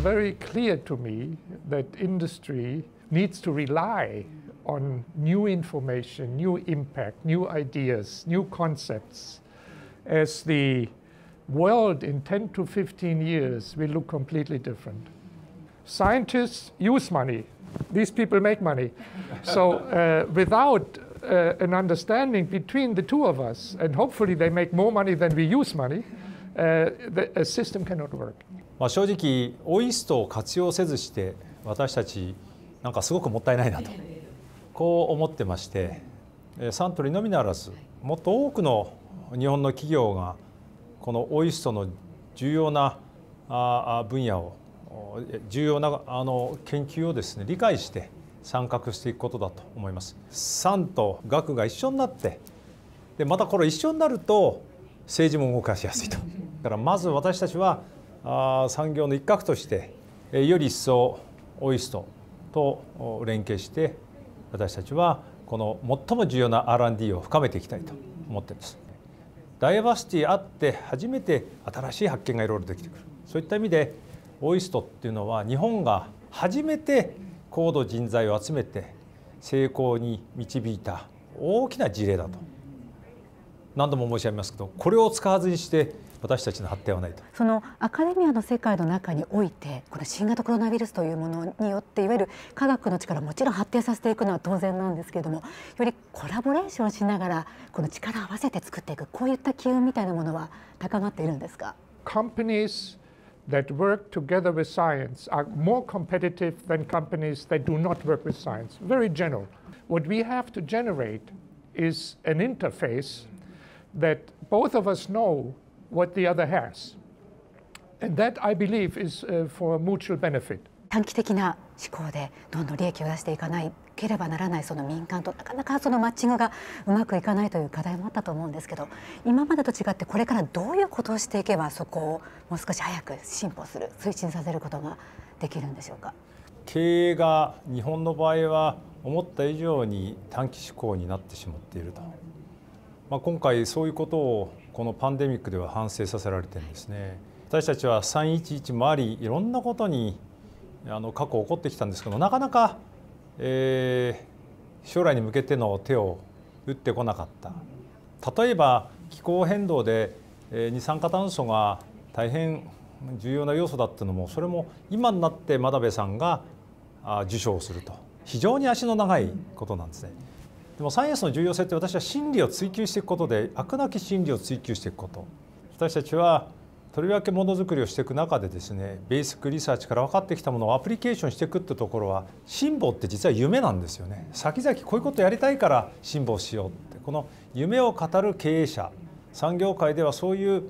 very clear to me that industry needs to rely on new information, new impact, new ideas, new concepts, as the world in 10 to 15 years will look completely different. Scientists use money. These people make money. so uh, without uh, an understanding between the two of us, and hopefully they make more money than we use money, まあ、正直オイストを活用せずして私たちなんかすごくもったいないなとこう思ってましてサントリーのみならずもっと多くの日本の企業がこのオイストの重要な分野を重要なあの研究をですね理解して参画していくことだと思います。産と学が一緒になってでまたこれ一緒になると政治も動かしやすいと。からまず私たちはあ産業の一角としてより一層オイストと連携して私たちはこの最も重要な R&D を深めていきたいと思っていますダイバーシティあって初めて新しい発見がいろいろできてくるそういった意味でオイストっていうのは日本が初めて高度人材を集めて成功に導いた大きな事例だと何度も申し上げますけどこれを使わずにして私たちの発展はないとそのアカデミアの世界の中においてこの新型コロナウイルスというものによっていわゆる科学の力をもちろん発展させていくのは当然なんですけれどもよりコラボレーションしながらこの力を合わせて作っていくこういった機運みたいなものは高まっているんですか Companies that work together with science are more competitive than companies that do not work with science. Very general. What we have to generate is an interface that both of us know what the other has. And that, I believe, is for mutual benefit. 短期的な思考でどんどん利益を出していかないければならないその民間となかなかそのマッチングがうまくいかないという課題もあったと思うんですけど今までと違ってこれからどういうことをしていけばそこをもう少し早く進歩する推進させることができるんでしょうか経営が日本の場合は思った以上に短期志向になってしまっているとまあ、今回そういうことをこのパンデミックでは反省させられてるんですね私たちは311もありいろんなことにあの過去起こってきたんですけどなかなか、えー、将来に向けての手を打ってこなかった例えば気候変動で、えー、二酸化炭素が大変重要な要素だっていうのもそれも今になって真鍋さんが受賞すると非常に足の長いことなんですね。でもサイエンスの重要性って私は真理を追求していくことで飽くなき真理を追求していくこと私たちはとりわけものづくりをしていく中でですねベーシックリサーチから分かってきたものをアプリケーションしていくってところは辛抱って実は夢なんですよね先々こういうことやりたいから辛抱しようってこの夢を語る経営者産業界ではそういう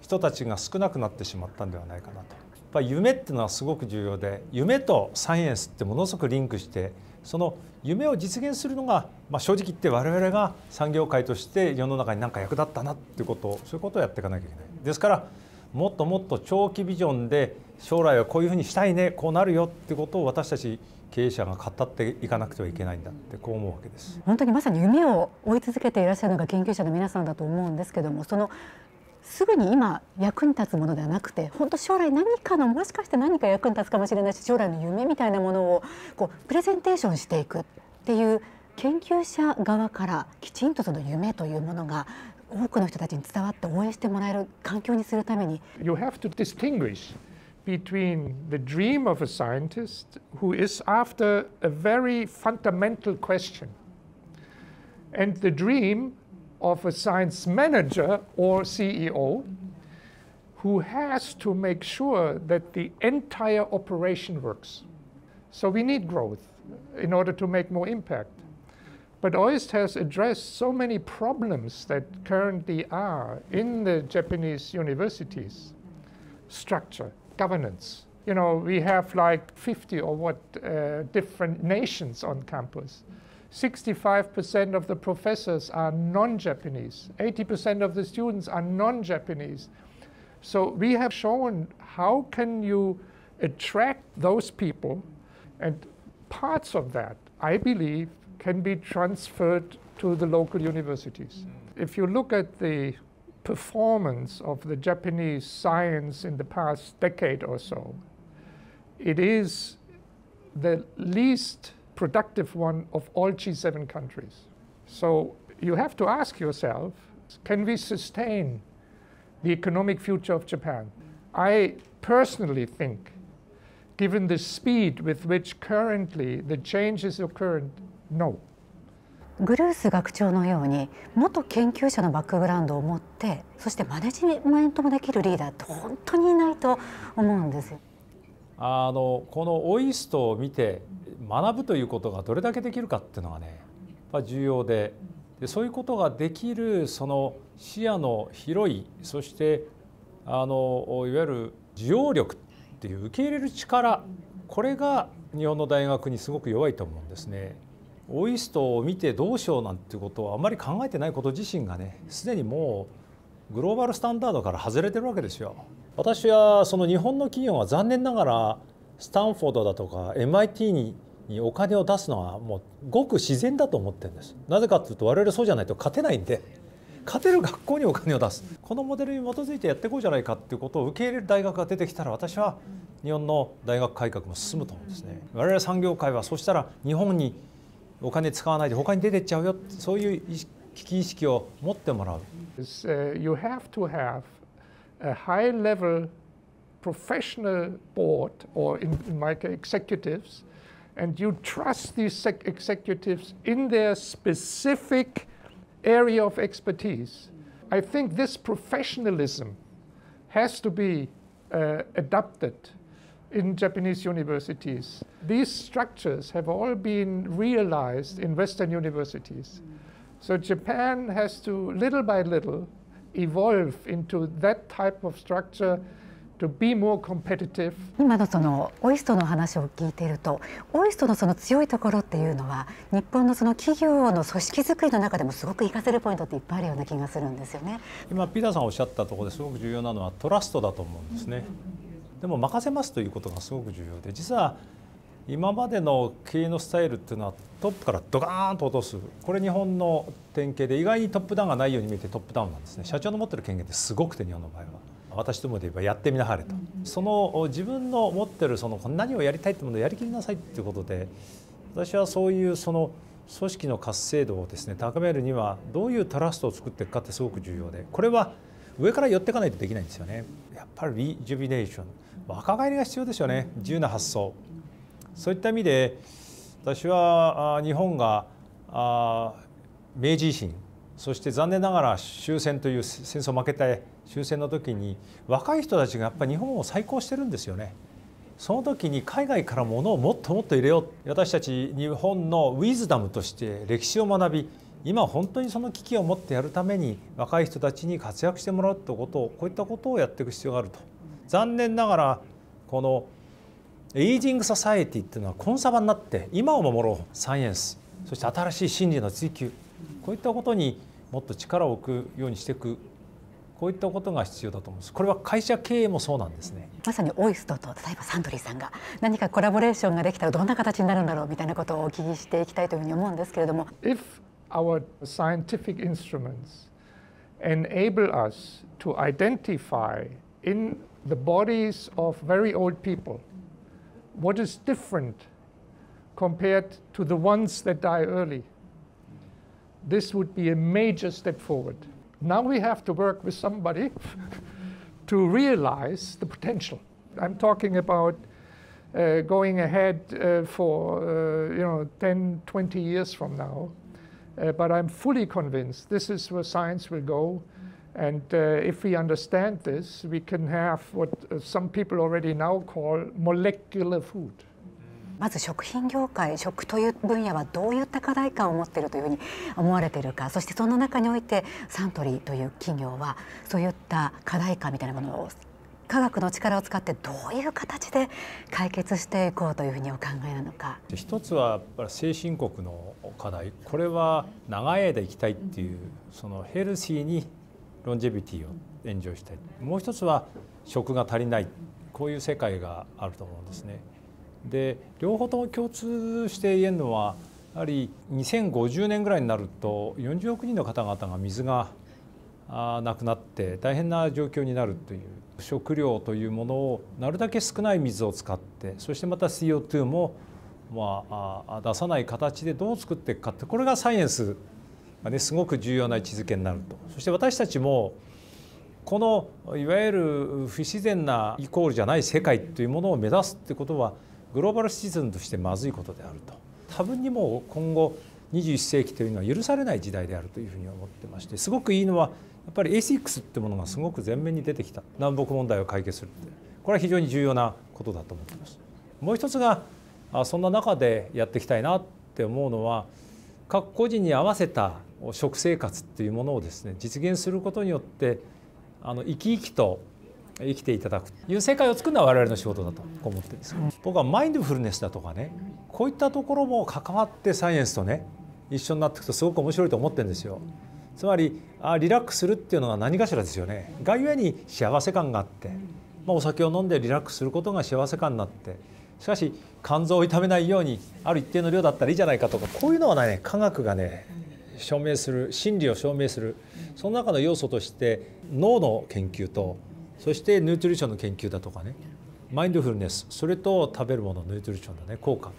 人たちが少なくなってしまったんではないかなと。やっぱ夢っていうのはすごく重要で夢とサイエンスってものすごくリンクしてその夢を実現するのが、まあ、正直言って我々が産業界として世の中に何か役立ったなっていうことそういうことをやっていかなきゃいけない。ですからもっともっと長期ビジョンで将来はこういうふうにしたいねこうなるよってことを私たち経営者が語っていかなくてはいけないんだってこう思うわけです本当にまさに夢を追い続けていらっしゃるのが研究者の皆さんだと思うんですけどもそのすぐに今役に立つものではなくて本当将来何かのもしかして何か役に立つかもしれないし将来の夢みたいなものをこうプレゼンテーションしていくっていう研究者側からきちんとその夢というものが多くの人たちに伝わって応援してもらえる環境にするために。You have to distinguish between the dream of a scientist who is after a very fundamental question and the dream of a science manager or CEO who has to make sure that the entire operation works. So we need growth in order to make more impact. But OIST has addressed so many problems that currently are in the Japanese universities. Structure, governance. You know, we have like 50 or what uh, different nations on campus. 65% of the professors are non-Japanese. 80% of the students are non-Japanese. So we have shown how can you attract those people and parts of that, I believe, can be transferred to the local universities. Mm. If you look at the performance of the Japanese science in the past decade or so, it is the least productive one of all G7 countries. So you have to ask yourself can we sustain the economic future of Japan? I personally think, given the speed with which currently the changes occur, no. グルース学長のように元研究者のバックグラウンドを持ってそしてマネジメントもできるリーダーって本当にいないと思うんですよ。あのこのオイストを見て学ぶということがどれだけできるかっていうのがねやっぱ重要ででそういうことができるその視野の広いそしてあのいわゆる受容力っていう受け入れる力これが日本の大学にすごく弱いと思うんですね。オイストを見てどうしようなんてことをあまり考えてないこと自身がねすでにもうグローバルスタンダードから外れてるわけですよ。私はその日本の企業は残念ながらスタンフォードだとか MIT ににお金を出すのはもうごく自然だと思ってるんですなぜかというと我々そうじゃないと勝てないんで勝てる学校にお金を出すこのモデルに基づいてやっていこうじゃないかっていうことを受け入れる大学が出てきたら私は日本の大学改革も進むと思うんですね我々産業界はそしたら日本にお金使わないで他に出てっちゃうよそういう危機意識を持ってもらう。a high level professional board, or in, in my case, executives, and you trust these executives in their specific area of expertise. I think this professionalism has to be uh, adapted in Japanese universities. These structures have all been realized in Western universities. So Japan has to, little by little, evolve into that type of structure to be more competitive 今のそのオイストの話を聞いているとオイストのその強いところっていうのは日本のその企業の組織づくりの中でもすごく活かせるポイントっていっぱいあるような気がするんですよね今ピーターさんおっしゃったところですごく重要なのはトラストだと思うんですねでも任せますということがすごく重要で実は今までの経営のスタイルっていうのはトップからドカーンと落とすこれ日本の典型で意外にトップダウンがないように見えてトップダウンなんですね社長の持ってる権限ってすごくて日本の場合は私どもで言えばやってみなはれと、うん、その自分の持ってるその何をやりたいってものをやりきりなさいっていうことで私はそういうその組織の活性度をですね高めるにはどういうトラストを作っていくかってすごく重要でこれは上から寄っていかないとできないんですよねやっぱりリジュビネーション若返りが必要ですよね自由な発想そういった意味で私は日本が明治維新そして残念ながら終戦という戦争負けた終戦の時に若い人たちがやっぱり日本を再興してるんですよね。その時に海外からものをもっともっと入れよう私たち日本のウィズダムとして歴史を学び今本当にその危機を持ってやるために若い人たちに活躍してもらうってことをこういったことをやっていく必要があると。残念ながらこのエイジング・ソサエティっていうのはコンサバになって今を守ろうサイエンスそして新しい真理の追求こういったことにもっと力を置くようにしていくこういったことが必要だと思いますこれは会社経営もそうなんですねまさにオイストと例えばサントリーさんが何かコラボレーションができたらどんな形になるんだろうみたいなことをお聞きしていきたいというふうに思うんですけれども If our scientific instruments enable us to identify in the bodies of very old people what is different compared to the ones that die early. This would be a major step forward. Now we have to work with somebody to realize the potential. I'm talking about uh, going ahead uh, for uh, you know 10, 20 years from now. Uh, but I'm fully convinced this is where science will go. And uh, if we understand this, we can have what some people already now call molecular food. まず食品業界食という分野はどういった課題感を持っているというふうに思われているかそしてその中においてサントリーという企業はそういった課題感みたいなものを科学の力を使ってどういう形で解決していこうというふうにお考えなのか一つはやっぱ精神国の課題これは長い間いきたいっていうそのヘルシーにロンジェビティをエンジョイしたいもう一つは食が足りないこういう世界があると思うんですね。で両方とも共通して言えるのはやはり2050年ぐらいになると40億人の方々が水がなくなって大変な状況になるという食料というものをなるだけ少ない水を使ってそしてまた CO2 もまあ出さない形でどう作っていくかってこれがサイエンスが、ね、すごく重要な位置づけになるとそして私たちもこのいわゆる不自然なイコールじゃない世界というものを目指すってことはグローバルシチズンとしてまずいことであると多分にも今後21世紀というのは許されない時代であるというふうに思ってましてすごくいいのはやっぱり ASICS ってものがすごく前面に出てきた南北問題を解決するってこれは非常に重要なことだと思ってます。もう一つがそんな中でやっていきたいなって思うのは各個人に合わせた食生活っていうものをですね実現することによってあの生き生きと生きていただくという世界を作るのは我々の仕事だと思ってるんです僕はマインドフルネスだとかねこういったところも関わってサイエンスとね一緒になっていくとすごく面白いと思ってるんですよ。つまりあリラックスするっていうのは何かしらですよね。がゆえに幸せ感があって、まあ、お酒を飲んでリラックスすることが幸せ感になってしかし肝臓を痛めないようにある一定の量だったらいいじゃないかとかこういうのはね科学がね証明する真理を証明するその中の要素として脳の研究とそしてヌートリションの研究だとかねマインドフルネスそれと食べるものヌートリションのね効果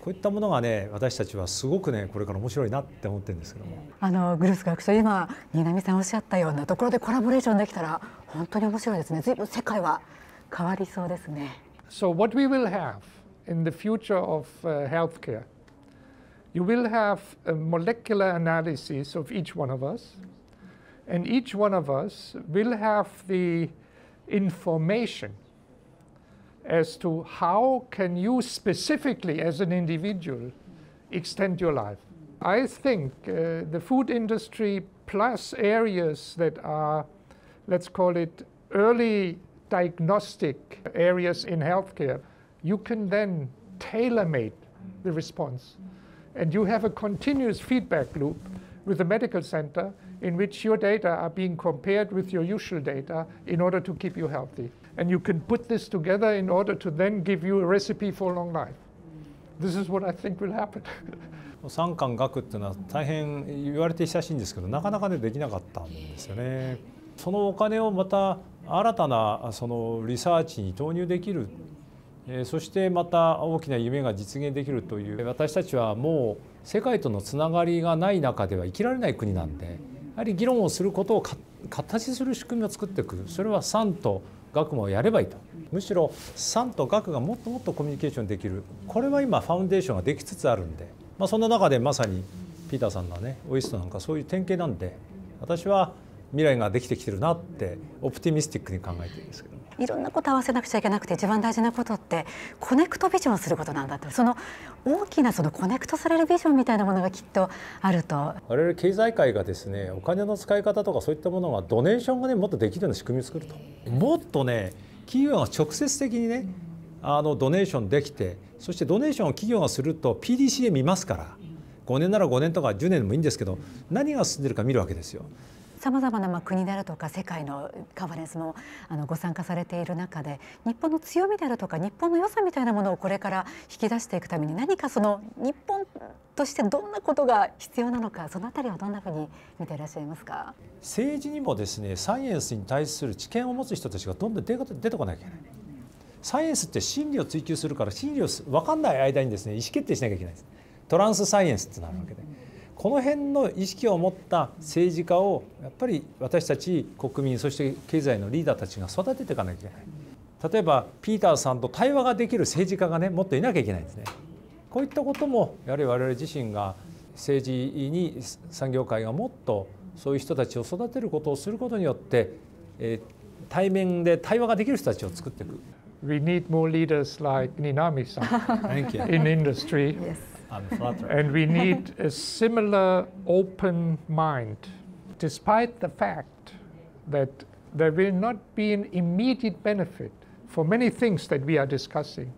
こういったものがね私たちはすごくねこれから面白いなって思ってるんですけどもあのグルス学長今南さんおっしゃったようなところでコラボレーションできたら本当に面白いですね随分世界は変わりそうですね So what we will have in the future of healthcare you will have a molecular analysis of each one of us. And each one of us will have the information as to how can you specifically as an individual extend your life. I think uh, the food industry plus areas that are, let's call it early diagnostic areas in healthcare, you can then tailor-made the response. And you have a continuous feedback loop with the medical center in which your data are being compared with your usual data in order to keep you healthy. And you can put this together in order to then give you a recipe for long life. This is what I think will happen. 三冠学っていうのは大変言われて久しいんですけどなかなかねできなかったんですよね。そのお金をまた新たなそのリサーチに投入できる そしてまた大きな夢が実現できるという私たちはもう世界とのつながりがない中では生きられない国なんでやはり議論をすることを形する仕組みを作っていくそれは産と学もやればいいとむしろ産と学がもっともっとコミュニケーションできるこれは今ファウンデーションができつつあるんで、まあ、そんな中でまさにピーターさんのねオイストなんかそういう典型なんで私は未来ができてきてるなってオプティミスティックに考えてるんですけど。いろんなこと合わせなくちゃいけなくて一番大事なことってコネクトビジョンすることなんだとその大きなそのコネクトされるビジョンみたいなものがきっとあると我々経済界がですねお金の使い方とかそういったものはドネーションがねもっとできるような仕組みを作るともっとね企業が直接的にねあのドネーションできてそしてドネーションを企業がすると PDCA 見ますから5年なら5年とか10年でもいいんですけど何が進んでるか見るわけですよ。さまざまなまあ国であるとか世界のカンファレンスもあのご参加されている中で日本の強みであるとか日本の良さみたいなものをこれから引き出していくために何かその日本としてどんなことが必要なのかそのあたりはどんなふうに見ていらっしゃいますか政治にもですねサイエンスに対する知見を持つ人たちがどんどん出てこなきゃいけない。サイエンスって真理を追求するから真理を分かんない間にですね意思決定しなきゃいけないです。トランスサイエンスってなるわけでこの辺の意識を持った政治家をやっぱり私たち国民そして経済のリーダーたちが育てていかなきゃいけない例えばピーターさんと対話ができる政治家がねもっといなきゃいけないですねこういったこともやはり我々自身が政治に産業界がもっとそういう人たちを育てることをすることによって、えー、対面で対話ができる人たちを作っていく。We need more leaders like Ninami-san in industry. yes. I'm flattered. and we need a similar open mind, despite the fact that there will not be an immediate benefit for many things that we are discussing.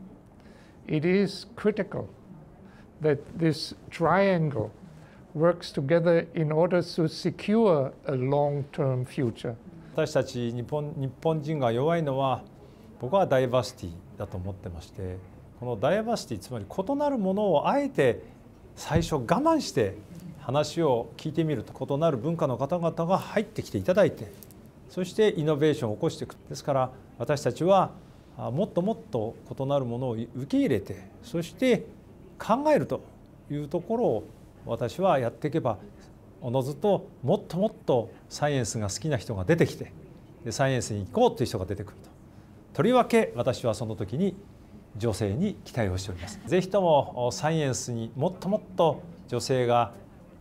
It is critical that this triangle works together in order to secure a long-term future. 私たち日本日本人が弱いのは僕はダイバーシティだと思ってましてこのダイバーシティつまり異なるものをあえて最初我慢して話を聞いてみると異なる文化の方々が入ってきていただいてそしてイノベーションを起こしていくですから私たちはもっともっと異なるものを受け入れてそして考えるというところを私はやっていけばおのずともっともっとサイエンスが好きな人が出てきてサイエンスに行こうという人が出てくると。とりわけ私はその時に女性に期待をしております。ぜひともサイエンスにもっともっと女性が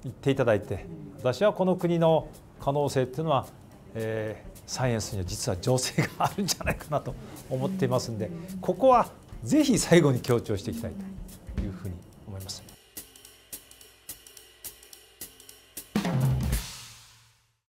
行っていただいて私はこの国の可能性っていうのは、えー、サイエンスには実は情勢があるんじゃないかなと思っていますんでここはぜひ最後に強調していきたいというふうに